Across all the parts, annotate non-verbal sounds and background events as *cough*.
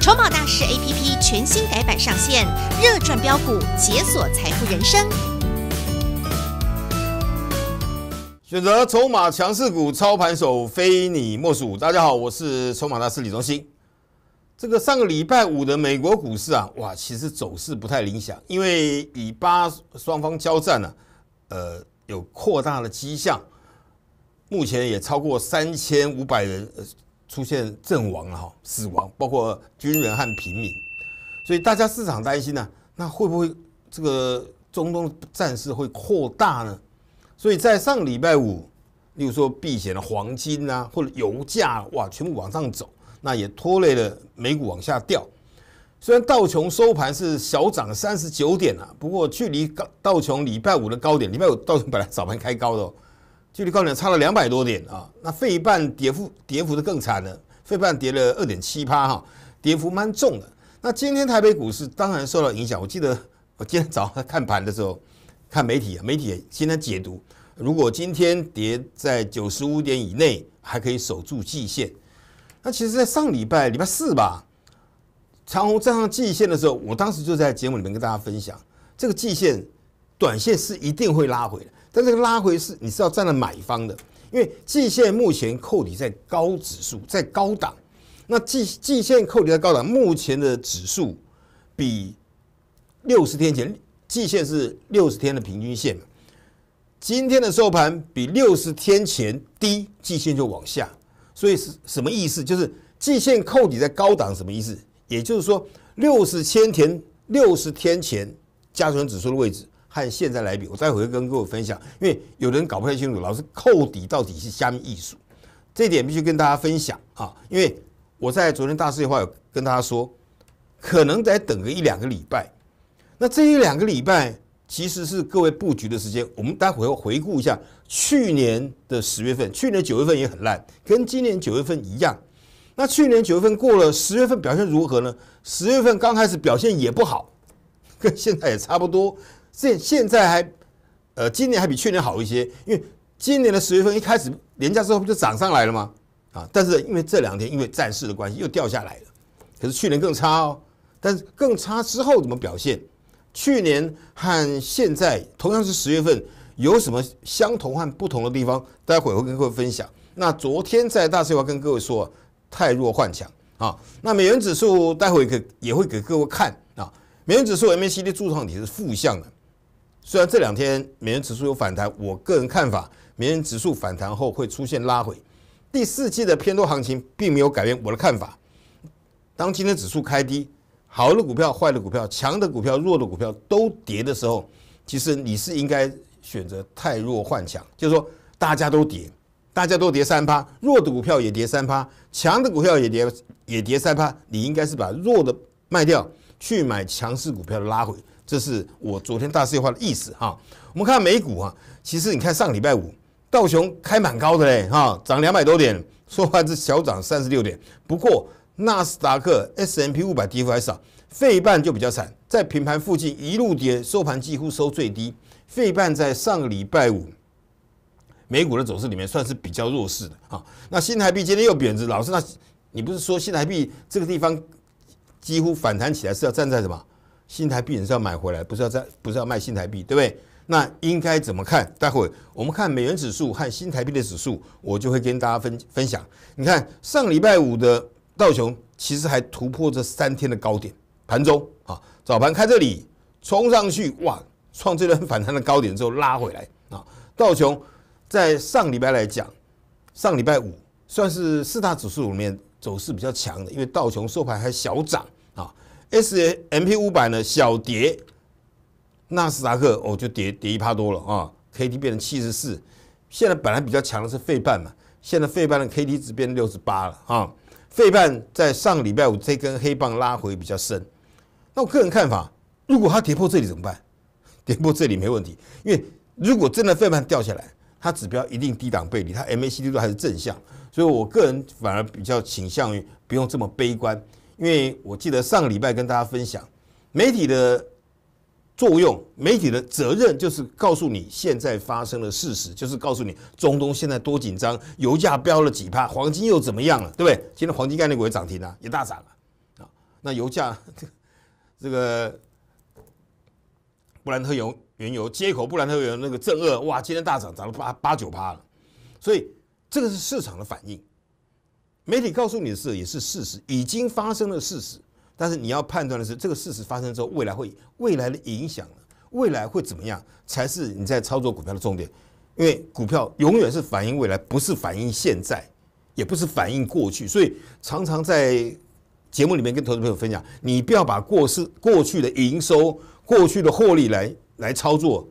筹码大师 A P P 全新改版上线，热赚标股，解锁财富人生。选择筹码强势股，操盘手非你莫属。大家好，我是筹码大师李忠兴。这个上个礼拜五的美国股市啊，哇，其实走势不太理想，因为以巴双方交战呢，呃，有扩大的迹象。目前也超过三千五百人。出现阵亡了哈，死亡包括军人和平民，所以大家市场担心呢，那会不会这个中东战事会扩大呢？所以在上礼拜五，例如说避险的黄金啊，或者油价，哇，全部往上走，那也拖累了美股往下掉。虽然道琼收盘是小涨三十九点啊，不过距离高道琼礼拜五的高点，礼拜五道琼本来早盘开高的。距离高点差了两百多点啊！那废半跌幅跌幅的更惨了，废半跌了二点七趴哈，跌幅蛮重的。那今天台北股市当然受到影响，我记得我今天早上看盘的时候，看媒体啊，媒体今天解读，如果今天跌在九十五点以内，还可以守住季线。那其实，在上礼拜礼拜四吧，长虹站上季线的时候，我当时就在节目里面跟大家分享，这个季线短线是一定会拉回的。但这个拉回是，你是要站在买方的，因为季线目前扣底在高指数，在高档。那季季线扣底在高档，目前的指数比六十天前，季线是六十天的平均线。今天的收盘比六十天前低，季线就往下。所以是什么意思？就是季线扣底在高档什么意思？也就是说，六十千前六十天前加权指数的位置。和现在来比，我待会跟各位分享，因为有人搞不太清楚，老是扣底到底是加米艺术，这点必须跟大家分享啊！因为我在昨天大事业有跟大家说，可能得等个一两个礼拜，那这一两个礼拜其实是各位布局的时间。我们待会要回顾一下去年的十月份，去年九月份也很烂，跟今年九月份一样。那去年九月份过了十月份表现如何呢？十月份刚开始表现也不好，跟现在也差不多。现现在还，呃，今年还比去年好一些，因为今年的十月份一开始廉价之后不就涨上来了吗？啊，但是因为这两天因为战事的关系又掉下来了。可是去年更差哦，但是更差之后怎么表现？去年和现在同样是十月份，有什么相同和不同的地方？待会会跟各位分享。那昨天在大碎话跟各位说，太弱换强啊。那美元指数待会给也会给各位看啊，美元指数 MACD 柱状体是负向的。虽然这两天美元指数有反弹，我个人看法，美元指数反弹后会出现拉回。第四季的偏多行情并没有改变我的看法。当今天指数开低，好的股票、坏的股票、强的股票、弱的股票都跌的时候，其实你是应该选择太弱换强，就是说大家都跌，大家都跌三趴，弱的股票也跌三趴，强的股票也跌也跌三趴，你应该是把弱的卖掉，去买强势股票的拉回。这是我昨天大事业化的意思哈。我们看美股啊，其实你看上礼拜五道琼开蛮高的嘞哈，涨两百多点，说话是小涨三十六点。不过纳斯达克 S M P 五百跌幅还少，费半就比较惨，在平盘附近一路跌，收盘几乎收最低。费半在上个礼拜五美股的走势里面算是比较弱势的啊。那新台币今天又贬值，老师，那你不是说新台币这个地方几乎反弹起来是要站在什么？新台币也是要买回来，不是要在，不是要卖新台币，对不对？那应该怎么看？待会我们看美元指数和新台币的指数，我就会跟大家分分享。你看上礼拜五的道琼，其实还突破这三天的高点，盘中啊，早盘开这里冲上去，哇，创这轮反弹的高点之后拉回来啊。道琼在上礼拜来讲，上礼拜五算是四大指数里面走势比较强的，因为道琼收盘还小涨啊。S M P 五百呢小跌，纳斯达克哦就跌跌一趴多了啊，K T 变成七十四，现在本来比较强的是费半嘛，现在费半的 K T 值变六十八了啊，费半在上礼拜五这根黑棒拉回比较深，那我个人看法，如果它跌破这里怎么办？跌破这里没问题，因为如果真的费半掉下来，它指标一定低档背离，它 M A C D 都还是正向，所以我个人反而比较倾向于不用这么悲观。因为我记得上个礼拜跟大家分享，媒体的作用，媒体的责任就是告诉你现在发生的事实，就是告诉你中东现在多紧张，油价飙了几帕，黄金又怎么样了，对不对？今天黄金概念股也涨停了，也大涨了，啊，那油价 *laughs* 这个布兰特油原油接口布兰特油那个正二，哇，今天大涨，涨了八八九帕了，所以这个是市场的反应。媒体告诉你的事也是事实，已经发生了事实。但是你要判断的是，这个事实发生之后，未来会未来的影响未来会怎么样，才是你在操作股票的重点。因为股票永远是反映未来，不是反映现在，也不是反映过去。所以常常在节目里面跟投资朋友分享，你不要把过失过去的营收、过去的获利来来操作，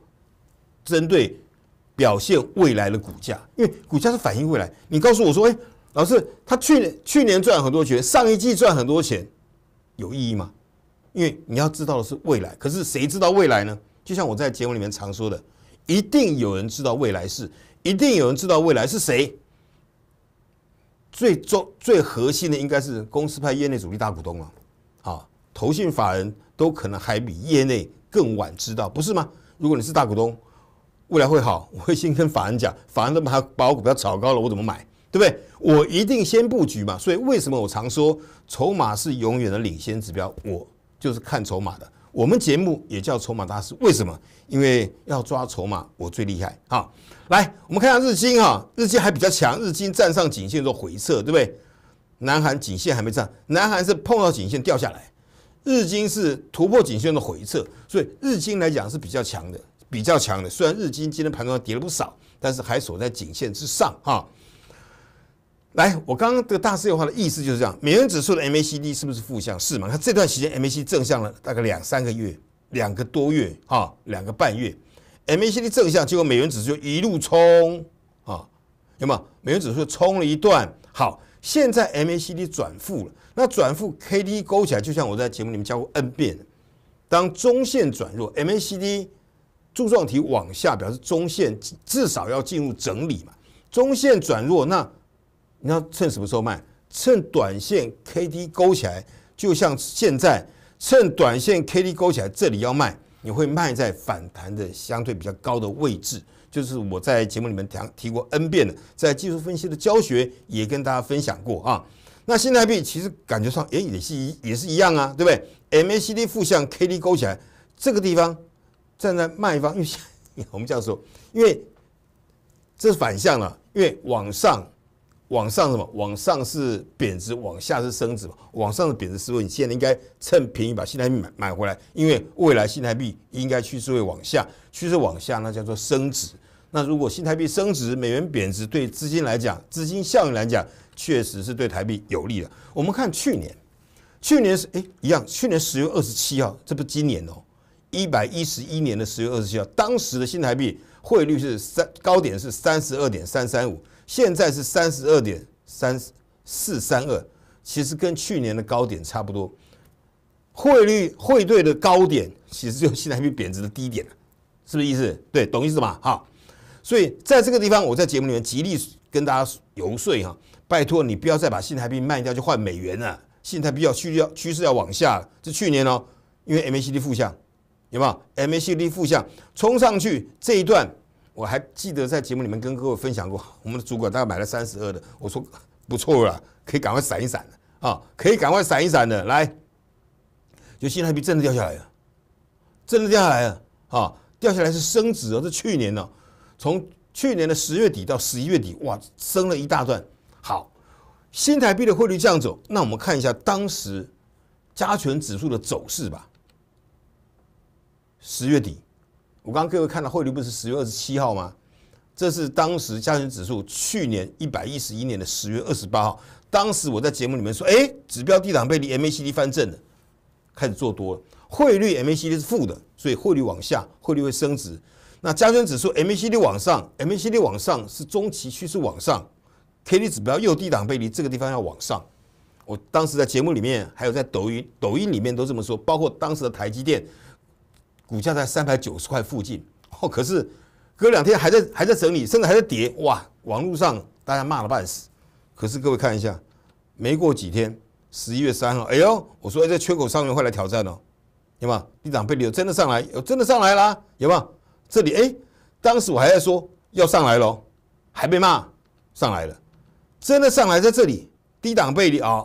针对表现未来的股价，因为股价是反映未来。你告诉我说，哎。老师，他去年去年赚很多钱，上一季赚很多钱，有意义吗？因为你要知道的是未来，可是谁知道未来呢？就像我在节目里面常说的，一定有人知道未来是，一定有人知道未来是谁。最终最核心的应该是公司派业内主力大股东了，啊，投信法人都可能还比业内更晚知道，不是吗？如果你是大股东，未来会好，我会先跟法人讲，法人都把他把我股票炒高了，我怎么买？对不对？我一定先布局嘛，所以为什么我常说筹码是永远的领先指标？我就是看筹码的。我们节目也叫筹码大师，为什么？因为要抓筹码，我最厉害啊！来，我们看一下日经哈，日经还比较强，日经站上颈线做回撤，对不对？南韩颈线还没站，南韩是碰到颈线掉下来，日经是突破颈线的回撤，所以日经来讲是比较强的，比较强的。虽然日经今天盘中跌了不少，但是还锁在颈线之上哈。来，我刚刚的大势的化的意思就是这样。美元指数的 MACD 是不是负向？是嘛？它这段时间 MAC d 正向了大概两三个月，两个多月啊，两个半月。MACD 正向，结果美元指数一路冲啊，有有？美元指数冲了一段。好，现在 MACD 转负了，那转负 KDJ 勾起来，就像我在节目里面教过 N 遍当中线转弱，MACD 柱状体往下，表示中线至少要进入整理嘛。中线转弱，那你要趁什么时候卖？趁短线 K D 勾起来，就像现在，趁短线 K D 勾起来，这里要卖，你会卖在反弹的相对比较高的位置。就是我在节目里面讲提过 N 遍了，在技术分析的教学也跟大家分享过啊。那现在币其实感觉上，也也是一也是一样啊，对不对？M A C D 负向 K D 勾起来，这个地方站在卖方，因为 *laughs* 我们这样说，因为这是反向了，因为往上。往上什么？往上是贬值，往下是升值嘛。往上的贬值，是以你现在应该趁便宜把新台币买买回来，因为未来新台币应该趋势会往下，趋势往下，那叫做升值。那如果新台币升值，美元贬值，对资金来讲，资金效应来讲，确实是对台币有利的。我们看去年，去年是哎一样，去年十月二十七号，这不今年哦，一百一十一年的十月二十七号，当时的新台币汇率是三高点是三十二点三三五。现在是三十二点三四三二，其实跟去年的高点差不多。汇率汇兑的高点，其实就新台币贬值的低点是不是意思？对，懂意思吗？哈，所以在这个地方，我在节目里面极力跟大家游说哈，拜托你不要再把新台币卖掉去换美元了。新台币要趋要趋势要往下，这去年哦，因为 MACD 负向，有没有？MACD 负向冲上去这一段。我还记得在节目里面跟各位分享过，我们的主管大概买了三十二的，我说不错了，可以赶快闪一闪的啊，可以赶快闪一闪的，来，就新台币真的掉下来了，真的掉下来了啊，掉下来是升值，哦，是去年呢，从去年的十月底到十一月底，哇，升了一大段。好，新台币的汇率这样走，那我们看一下当时加权指数的走势吧，十月底。我刚各位看到汇率不是十月二十七号吗？这是当时加权指数去年一百一十一年的十月二十八号。当时我在节目里面说，哎，指标低档背离，MACD 翻正了，开始做多了。汇率 MACD 是负的，所以汇率往下，汇率会升值。那加权指数 MACD 往上，MACD 往上是中期趋势往上 k d 指标又低档背离，这个地方要往上。我当时在节目里面，还有在抖音抖音里面都这么说，包括当时的台积电。股价在三百九十块附近哦，可是隔两天还在还在整理，甚至还在跌，哇！网络上大家骂了半死。可是各位看一下，没过几天，十一月三号，哎呦，我说哎，这缺口上面会来挑战哦，有吗？低档背离真的上来，有真的上来啦，有吗？这里哎，当时我还在说要上来咯，还被骂上来了，真的上来在这里低档背离啊。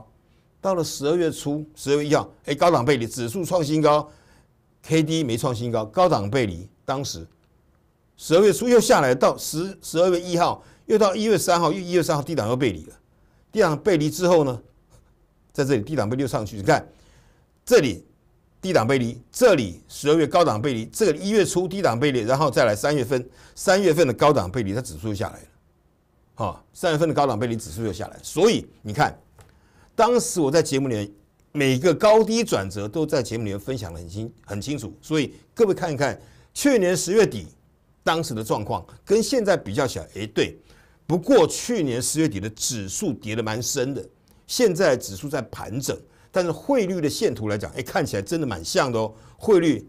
到了十二月初，十二月一号，哎，高档背离，指数创新高。K D 没创新高，高档背离，当时十二月初又下来到十十二月一号，又到一月三号，又一月三号低档又背离了，低档背离之后呢，在这里低档背离又上去，你看这里低档背离，这里十二月高档背离，这个一月初低档背离，然后再来三月份，三月份的高档背离，它指数又下来了，啊，三月份的高档背离指数又下来，所以你看当时我在节目里面。每个高低转折都在节目里面分享的很清很清楚，所以各位看一看去年十月底当时的状况跟现在比较起来，哎对，不过去年十月底的指数跌得蛮深的，现在指数在盘整，但是汇率的线图来讲，哎看起来真的蛮像的哦。汇率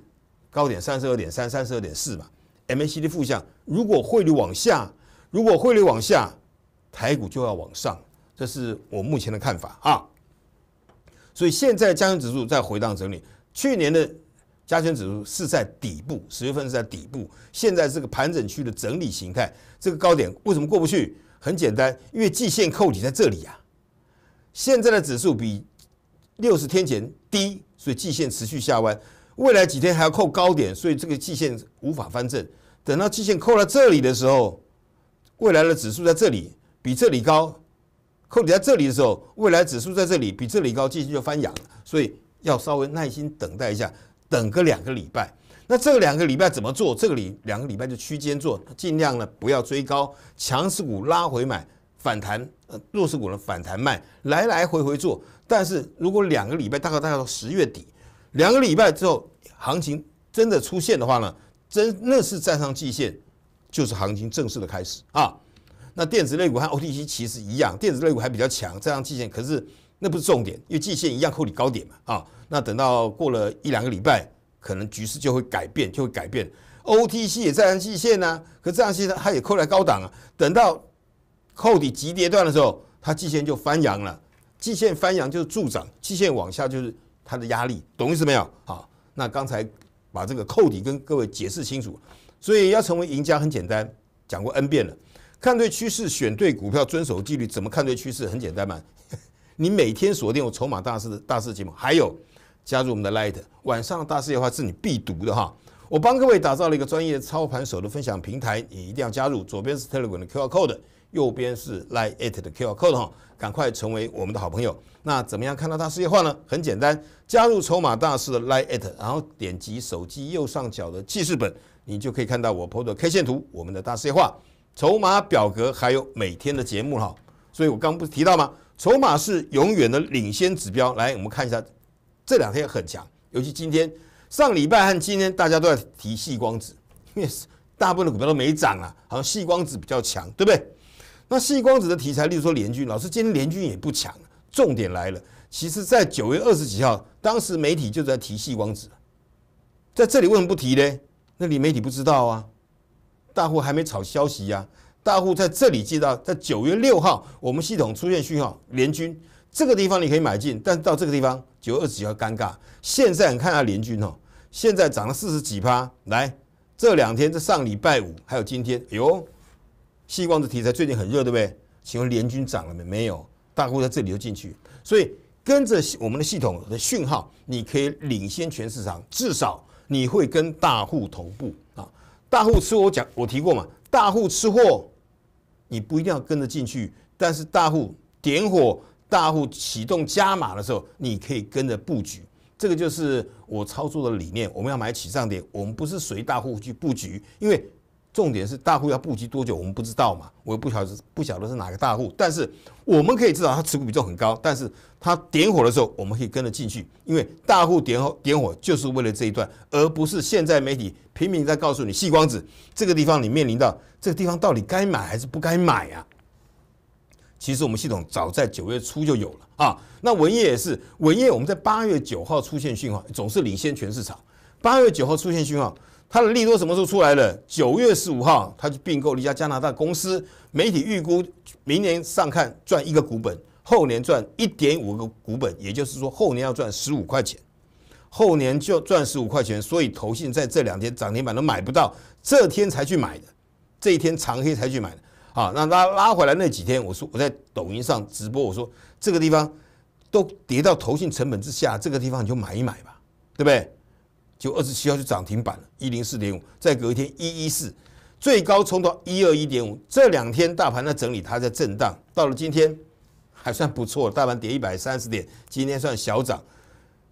高点三十二点三三十二点四吧，MACD 负向，如果汇率往下，如果汇率往下，台股就要往上，这是我目前的看法啊。所以现在加权指数在回荡整理，去年的加权指数是在底部，十月份是在底部，现在这个盘整区的整理形态，这个高点为什么过不去？很简单，因为季线扣底在这里呀。现在的指数比六十天前低，所以季线持续下弯，未来几天还要扣高点，所以这个季线无法翻正。等到季线扣到这里的时候，未来的指数在这里比这里高。扣底在这里的时候，未来指数在这里比这里高，继续就翻阳了，所以要稍微耐心等待一下，等个两个礼拜。那这两个礼拜怎么做？这个礼两个礼拜就区间做，尽量呢不要追高，强势股拉回买，反弹；弱势股呢反弹卖，来来回回做。但是如果两个礼拜大概大概到十月底，两个礼拜之后行情真的出现的话呢，真那是站上季线，就是行情正式的开始啊。那电子类股和 OTC 其实一样，电子类股还比较强，这样季线，可是那不是重点，因为季线一样扣你高点嘛，啊，那等到过了一两个礼拜，可能局势就会改变，就会改变。OTC 也在按季线呢，可这样线呢，它也扣在高档啊。等到扣底急跌段的时候，它季线就翻扬了，季线翻扬就是助涨，季线往下就是它的压力，懂意思没有？啊，那刚才把这个扣底跟各位解释清楚，所以要成为赢家很简单，讲过 N 遍了。看对趋势，选对股票，遵守纪律。怎么看对趋势？很简单嘛，*laughs* 你每天锁定我筹码大师的大师节目，还有加入我们的 Lite，晚上大师夜话是你必读的哈。我帮各位打造了一个专业操盘手的分享平台，你一定要加入。左边是 t e l e g r a m 的 Q R Code，右边是 Lite 的 Q R Code 哈，赶快成为我们的好朋友。那怎么样看到大师夜话呢？很简单，加入筹码大师的 Lite，然后点击手机右上角的记事本，你就可以看到我抛的 K 线图，我们的大师夜话。筹码表格还有每天的节目哈，所以我刚不是提到吗？筹码是永远的领先指标。来，我们看一下，这两天很强，尤其今天上礼拜和今天，大家都在提细光子，因为大部分的股票都没涨啊，好像细光子比较强，对不对？那细光子的题材，例如说联军，老师今天联军也不强。重点来了，其实在九月二十几号，当时媒体就在提细光子在这里为什么不提呢？那里媒体不知道啊。大户还没炒消息呀，大户在这里接到，在九月六号，我们系统出现讯号，联军这个地方你可以买进，但是到这个地方九月二十几号尴尬。现在你看下联军哦，现在涨了四十几趴，来这两天在上礼拜五还有今天，哎呦，希光的题材最近很热，对不对？请问联军涨了没？没有，大户在这里就进去，所以跟着我们的系统的讯号，你可以领先全市场，至少你会跟大户同步。大户吃货，我讲我提过嘛，大户吃货，你不一定要跟着进去，但是大户点火、大户启动加码的时候，你可以跟着布局，这个就是我操作的理念。我们要买起涨点，我们不是随大户去布局，因为。重点是大户要布局多久，我们不知道嘛？我也不晓得不晓得是哪个大户，但是我们可以知道它持股比重很高。但是它点火的时候，我们可以跟着进去，因为大户点火点火就是为了这一段，而不是现在媒体拼命在告诉你细光子这个地方你面临到这个地方到底该买还是不该买呀？其实我们系统早在九月初就有了啊。那文业也是文业，我们在八月九号出现讯号，总是领先全市场。八月九号出现讯号。它的利多什么时候出来了？九月十五号，它就并购了一家加拿大公司。媒体预估明年上看赚一个股本，后年赚一点五个股本，也就是说后年要赚十五块钱，后年就赚十五块钱。所以投信在这两天涨停板都买不到，这天才去买的，这一天长黑才去买的。啊，那拉拉回来那几天，我说我在抖音上直播，我说这个地方都跌到投信成本之下，这个地方你就买一买吧，对不对？就二十七号就涨停板了，一零四点五，再隔一天一一四，最高冲到一二一点五。这两天大盘在整理，它在震荡。到了今天还算不错，大盘跌一百三十点，今天算小涨。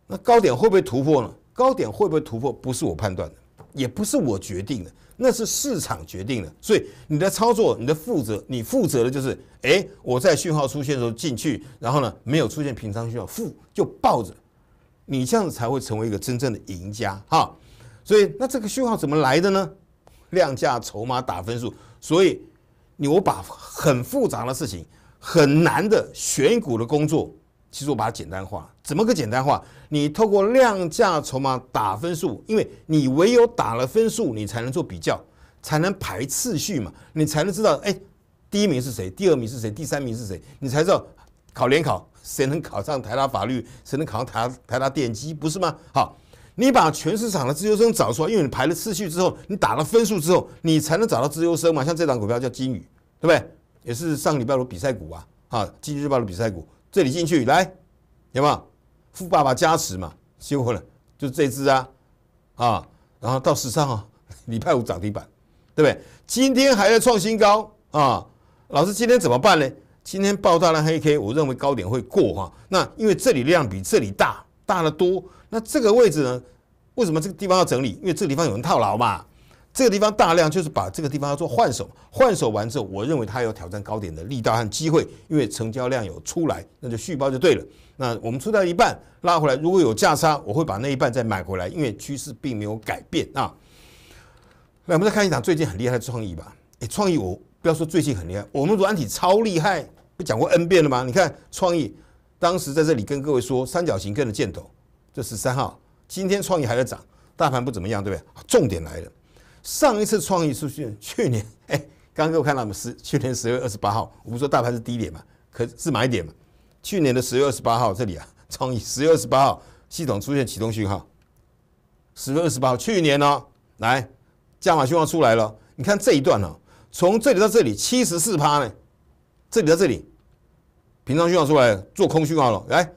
那高点会不会突破呢？高点会不会突破？不是我判断的，也不是我决定的，那是市场决定的。所以你的操作，你的负责，你负责的就是，哎，我在讯号出现的时候进去，然后呢没有出现平仓讯号，负就抱着。你这样子才会成为一个真正的赢家哈，所以那这个序号怎么来的呢？量价筹码打分数，所以你我把很复杂的事情、很难的选股的工作，其实我把它简单化。怎么个简单化？你透过量价筹码打分数，因为你唯有打了分数，你才能做比较，才能排次序嘛，你才能知道哎，第一名是谁，第二名是谁，第三名是谁，你才知道考联考。谁能考上台大法律？谁能考上台台大电机？不是吗？好，你把全市场的自由生找出来，因为你排了次序之后，你打了分数之后，你才能找到自由生嘛。像这档股票叫金宇，对不对？也是上礼拜五比赛股啊，啊，经济日报的比赛股。这里进去来，有没有？富爸爸加持嘛，修回了，就这只啊，啊，然后到十三号 *laughs* 礼拜五涨停板，对不对？今天还在创新高啊，老师今天怎么办呢？今天爆大的黑 K，我认为高点会过哈。那因为这里量比这里大大得多，那这个位置呢？为什么这个地方要整理？因为这个地方有人套牢嘛。这个地方大量就是把这个地方要做换手，换手完之后，我认为它有挑战高点的力道和机会，因为成交量有出来，那就续包就对了。那我们出掉一半拉回来，如果有价差，我会把那一半再买回来，因为趋势并没有改变啊。那我们再看一场最近很厉害的创意吧。哎，创意我。不要说最近很厉害，我们软体超厉害，不讲过 N 遍了吗？你看创意，当时在这里跟各位说，三角形跟了箭头，这十三号。今天创意还在涨，大盘不怎么样，对不对？重点来了，上一次创意出现，去年 *laughs* 哎，刚刚我看到十去年十月二十八号，我不说大盘是低点嘛，可是买点嘛。去年的十月二十八号这里啊，创意十月二十八号系统出现启动讯号，十月二十八号去年呢，来加码讯号出来了。你看这一段呢？从这里到这里七十四趴呢，这里到这里，平仓信号出来做空信号了，来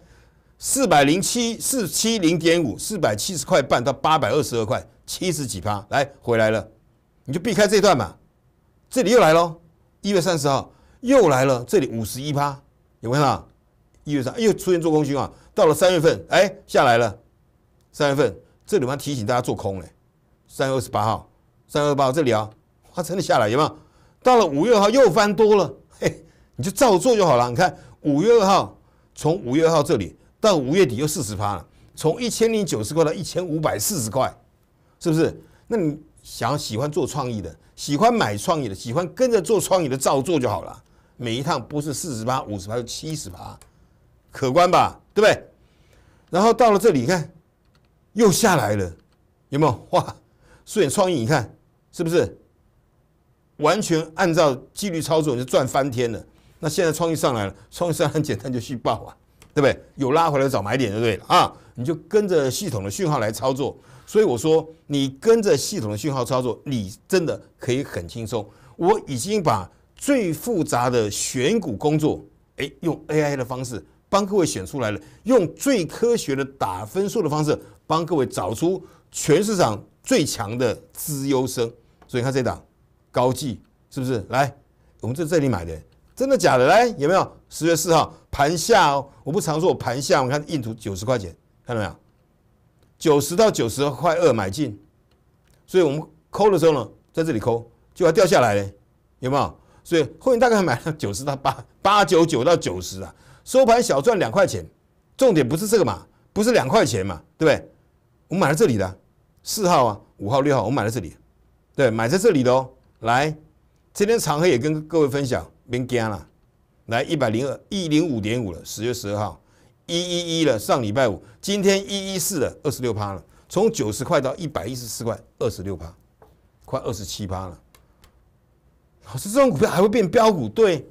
四百零七四七零点五四百七十块半到八百二十二块七十几趴来回来了，你就避开这段嘛，这里又来喽，一月三十号又来了，这里五十一趴有没有？一月三又出现做空信号，到了三月份哎下来了，三月份这里我要提醒大家做空嘞，三月二十八号三月二十八号这里啊，它真的下来有没有？到了五月号又翻多了，嘿，你就照做就好了。你看五月二号，从五月二号这里到五月底又四十趴了，从一千零九十块到一千五百四十块，是不是？那你想喜欢做创意的，喜欢买创意的，喜欢跟着做创意的，照做就好了。每一趟不是四十趴、五十趴、七十趴，可观吧？对不对？然后到了这里，你看又下来了，有没有？哇，素颜创意，你看是不是？完全按照纪律操作你就赚翻天了。那现在创意上来了，创意上很简单，就续报啊，对不对？有拉回来找买点就对了啊！你就跟着系统的讯号来操作。所以我说，你跟着系统的讯号操作，你真的可以很轻松。我已经把最复杂的选股工作，哎，用 AI 的方式帮各位选出来了，用最科学的打分数的方式帮各位找出全市场最强的资优生。所以看这档。高技是不是来？我们在这里买的，真的假的？来有没有？十月四号盘下哦，我不常说我盘下，我看印度九十块钱，看到没有？九十到九十块二买进，所以我们抠的时候呢，在这里抠就要掉下来嘞，有没有？所以后面大概买了九十到八八九九到九十啊，收盘小赚两块钱，重点不是这个嘛，不是两块钱嘛，对不对？我们买在这里的四号啊、五号、六号，我们买在这里，对，买在这里的哦。来，今天长黑也跟各位分享，别惊了。来，一百零二一零五点五了，十月十二号，一一一了，上礼拜五，今天一一四了，二十六趴了，从九十块到一百一十四块，二十六趴，快二十七趴了。老师，这种股票还会变标股，对？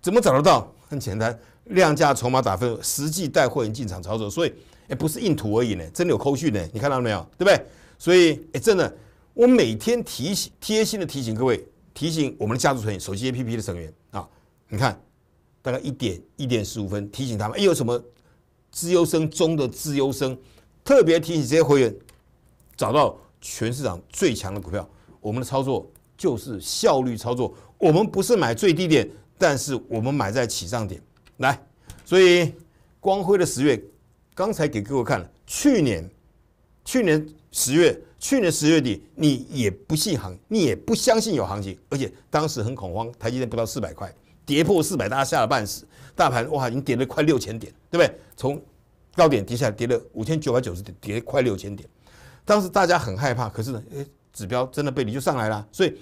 怎么找得到？很简单，量价筹码打分，实际带货人进场操作，所以，哎，不是硬图而已呢，真的有扣讯呢，你看到了没有？对不对？所以，哎，真的。我每天提醒贴心的提醒各位，提醒我们的家族成员，手机 APP 的成员啊，你看，大概一点一点十五分提醒他们，哎，有什么资优生中的资优生，特别提醒这些会员，找到全市场最强的股票，我们的操作就是效率操作，我们不是买最低点，但是我们买在起涨点来，所以光辉的十月，刚才给各位看了，去年去年十月。去年十月底，你也不信行，你也不相信有行情，而且当时很恐慌，台积电不到四百块，跌破四百，大家吓得半死。大盘哇，已经跌了快六千点，对不对？从高点跌下来，跌了五千九百九十点，跌快六千点。当时大家很害怕，可是呢，哎，指标真的背离就上来了。所以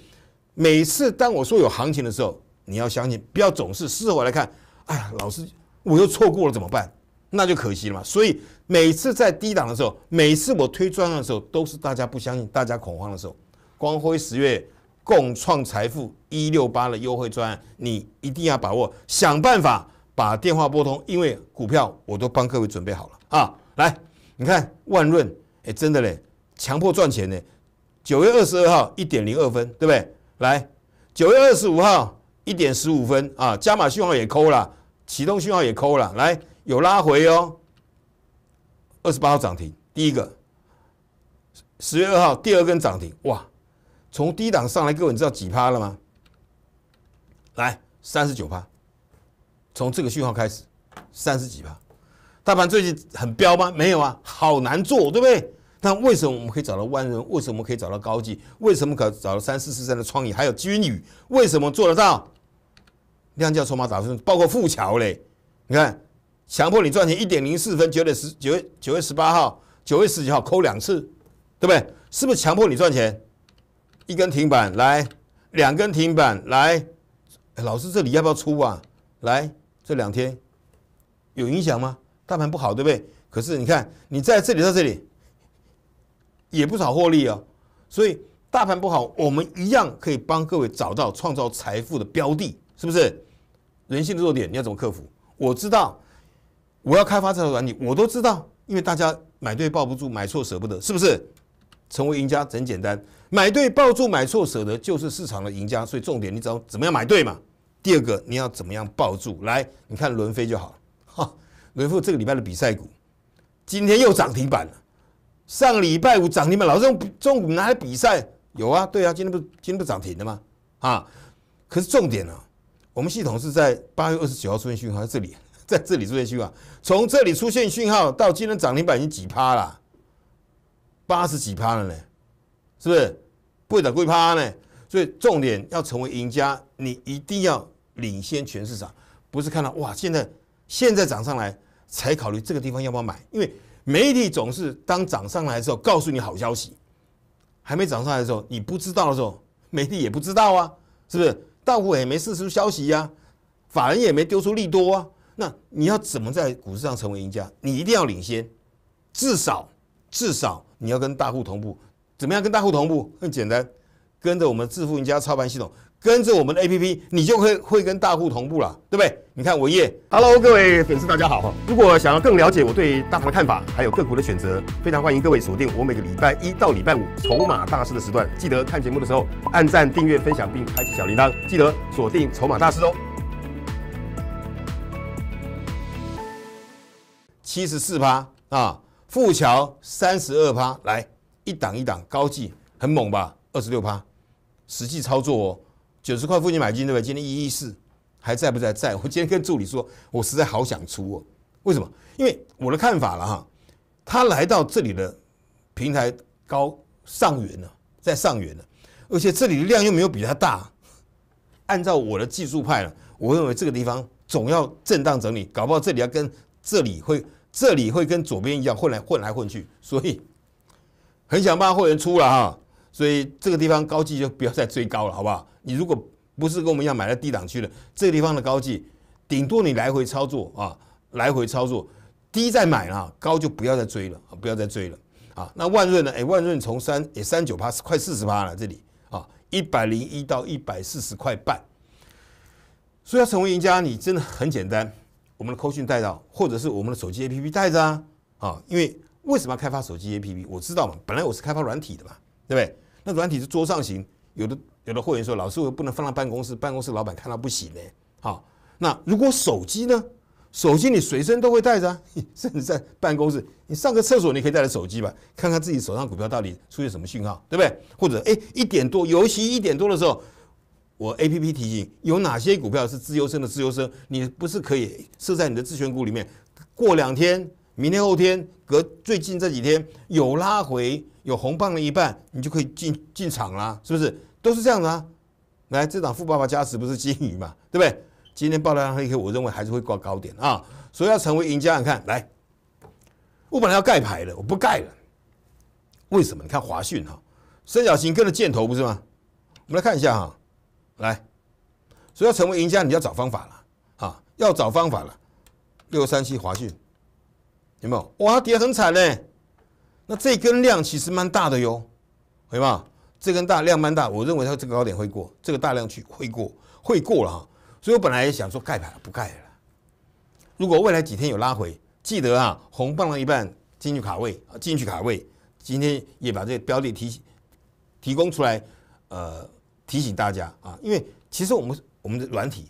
每次当我说有行情的时候，你要相信，不要总是事后来看，哎呀，老师我又错过了怎么办？那就可惜了嘛。所以每次在低档的时候，每次我推专案的时候，都是大家不相信、大家恐慌的时候。光辉十月共创财富一六八的优惠专案，你一定要把握，想办法把电话拨通，因为股票我都帮各位准备好了啊。来，你看万润，哎，真的嘞，强迫赚钱呢。九月二十二号一点零二分，对不对？来，九月二十五号一点十五分啊。加码讯号也扣了，启动讯号也扣了，来。有拉回哦，二十八号涨停，第一个；十月二号第二根涨停，哇，从低档上来各位你知道几趴了吗？来，三十九趴。从这个讯号开始，三十几趴。大盘最近很彪吗？没有啊，好难做，对不对？但为什么我们可以找到万人？为什么可以找到高技？为什么可找到三四十三的创意？还有金宇，为什么做得到？量价筹码打顺，包括富桥嘞，你看。强迫你赚钱，一点零四分，九点十，九月九月十八号，九月十几号扣两次，对不对？是不是强迫你赚钱？一根停板来，两根停板来。老师，这里要不要出啊？来，这两天有影响吗？大盘不好，对不对？可是你看，你在这里在这里也不少获利哦。所以大盘不好，我们一样可以帮各位找到创造财富的标的，是不是？人性的弱点，你要怎么克服？我知道。我要开发这套软体，我都知道，因为大家买对抱不住，买错舍不得，是不是？成为赢家很简单，买对抱住，买错舍得，就是市场的赢家。所以重点，你知道怎么样买对嘛？第二个，你要怎么样抱住？来，你看伦飞就好，哈，伦飞这个礼拜的比赛股，今天又涨停板了。上礼拜五涨停板，老是用中午拿来比赛，有啊，对啊，今天不今天不涨停的吗？啊，可是重点呢，我们系统是在八月二十九号出现讯号，在这里。*laughs* 在这里出现讯号，从这里出现讯号到今天涨停板已经几趴了，八十几趴了呢，是不是？不会涨贵趴呢？所以重点要成为赢家，你一定要领先全市场，不是看到哇，现在现在涨上来才考虑这个地方要不要买，因为媒体总是当涨上来的时候告诉你好消息，还没涨上来的时候你不知道的时候，媒体也不知道啊，是不是？大股也没释出消息呀，法人也没丢出利多啊。那你要怎么在股市上成为赢家？你一定要领先，至少，至少你要跟大户同步。怎么样跟大户同步？很简单，跟着我们致富赢家操盘系统，跟着我们的 APP，你就会会跟大户同步了，对不对？你看文业，Hello，各位粉丝，大家好如果想要更了解我对大盘的看法，还有个股的选择，非常欢迎各位锁定我每个礼拜一到礼拜五筹码大师的时段。记得看节目的时候按赞、订阅、分享，并开启小铃铛。记得锁定筹码大师哦。七十四趴啊，富桥三十二趴，来一档一档，高技很猛吧？二十六趴，实际操作哦，九十块附近买进对吧？今天一一四还在不在？在我今天跟助理说，我实在好想出哦。为什么？因为我的看法了哈，他来到这里的平台高上缘了，在上缘了，而且这里的量又没有比它大。按照我的技术派呢，我认为这个地方总要震荡整理，搞不好这里要跟这里会。这里会跟左边一样混来混来混去，所以很想把会员出了啊，所以这个地方高记就不要再追高了，好不好？你如果不是跟我们一样买了低档区的，这个地方的高记，顶多你来回操作啊，来回操作，低再买了，高就不要再追了，不要再追了啊。那万润呢？哎，万润从三也三九八快四十八了，这里啊，一百零一到一百四十块半。所以要成为赢家，你真的很简单。我们的通讯带到，或者是我们的手机 APP 带着啊，啊，因为为什么要开发手机 APP？我知道嘛，本来我是开发软体的嘛，对不对？那软体是桌上型，有的有的会员说，老师我不能放到办公室，办公室老板看到不行呢。好，那如果手机呢？手机你随身都会带着啊，*laughs* 甚至在办公室，你上个厕所你可以带着手机吧，看看自己手上股票到底出现什么讯号，对不对？或者哎，一点多，尤其一点多的时候。我 A P P 提醒有哪些股票是自由生的？自由生，你不是可以设在你的自选股里面？过两天、明天、后天、隔最近这几天有拉回、有红棒的一半，你就可以进进场了，是不是？都是这样的啊！来，这档富爸爸加持不是金鱼嘛？对不对？今天爆了，黑黑，我认为还是会挂高点啊。所以要成为赢家，你看来我本来要盖牌的，我不盖了。为什么？你看华讯哈，三角形跟着箭头不是吗？我们来看一下哈。来，所以要成为赢家，你要找方法了啊！要找方法了。六三七华讯有没有？哇，跌得很惨嘞！那这根量其实蛮大的哟，以吗？这根大量蛮大，我认为它这个高点会过，这个大量去会过，会过了哈。所以我本来想说盖牌不盖了，如果未来几天有拉回，记得啊，红棒的一半进去卡位，进去卡位。今天也把这个标的提提供出来，呃。提醒大家啊，因为其实我们我们的软体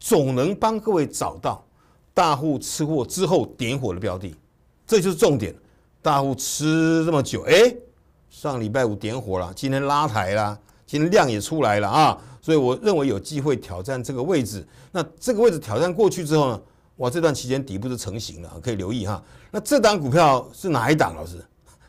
总能帮各位找到大户吃货之后点火的标的，这就是重点。大户吃这么久，哎，上礼拜五点火了，今天拉抬啦，今天量也出来了啊，所以我认为有机会挑战这个位置。那这个位置挑战过去之后呢，哇，这段期间底部是成型了，可以留意哈。那这档股票是哪一档老师？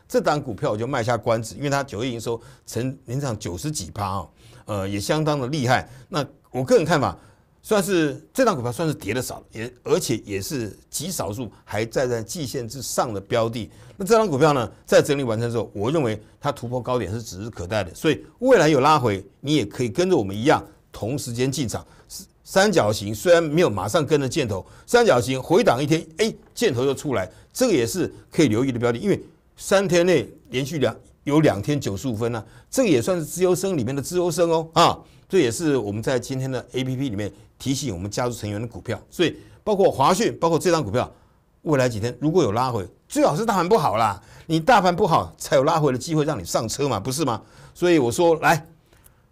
这档股票我就卖下关子，因为它九月营收成年涨九十几趴哦。呃，也相当的厉害。那我个人看法，算是这档股票算是跌的少，也而且也是极少数还站在季线之上的标的。那这档股票呢，在整理完成之后，我认为它突破高点是指日可待的。所以未来有拉回，你也可以跟着我们一样，同时间进场。三角形虽然没有马上跟着箭头，三角形回档一天，哎，箭头就出来，这个也是可以留意的标的，因为三天内连续两。有两天九十五分呢，这个也算是自由生里面的自由生哦，啊，这也是我们在今天的 A P P 里面提醒我们家族成员的股票，所以包括华讯，包括这张股票，未来几天如果有拉回，最好是大盘不好啦，你大盘不好才有拉回的机会让你上车嘛，不是吗？所以我说来，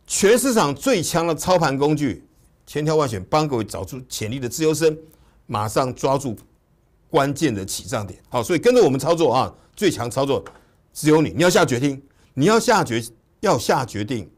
全市场最强的操盘工具，千挑万选帮各位找出潜力的自由生，马上抓住关键的起涨点，好，所以跟着我们操作啊，最强操作。只有你，你要下决定，你要下决，要下决定，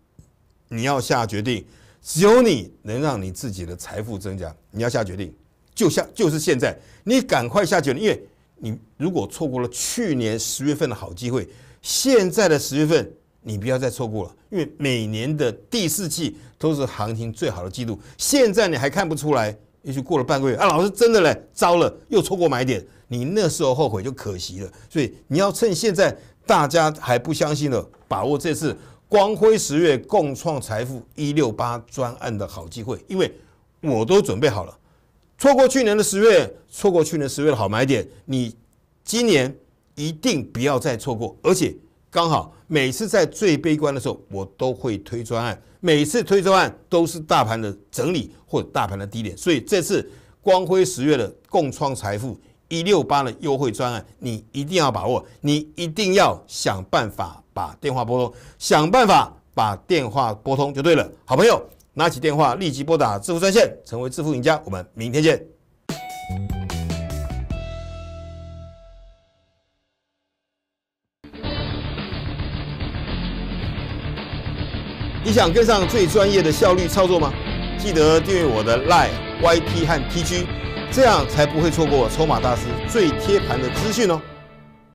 你要下决定。只有你能让你自己的财富增加。你要下决定，就像就是现在，你赶快下决定，因为你如果错过了去年十月份的好机会，现在的十月份你不要再错过了，因为每年的第四季都是行情最好的记录。现在你还看不出来，也许过了半个月啊，老师真的嘞，糟了，又错过买点，你那时候后悔就可惜了。所以你要趁现在。大家还不相信的，把握这次“光辉十月共创财富一六八”专案的好机会，因为我都准备好了。错过去年的十月，错过去年十月的好买点，你今年一定不要再错过。而且刚好每次在最悲观的时候，我都会推专案，每次推专案都是大盘的整理或大盘的低点，所以这次“光辉十月的共创财富”。一六八的优惠专案，你一定要把握，你一定要想办法把电话拨通，想办法把电话拨通就对了。好朋友，拿起电话立即拨打致富专线，成为致富赢家。我们明天见。你想跟上最专业的效率操作吗？记得订阅我的 Line、YT 和 TG。这样才不会错过筹码大师最贴盘的资讯哦。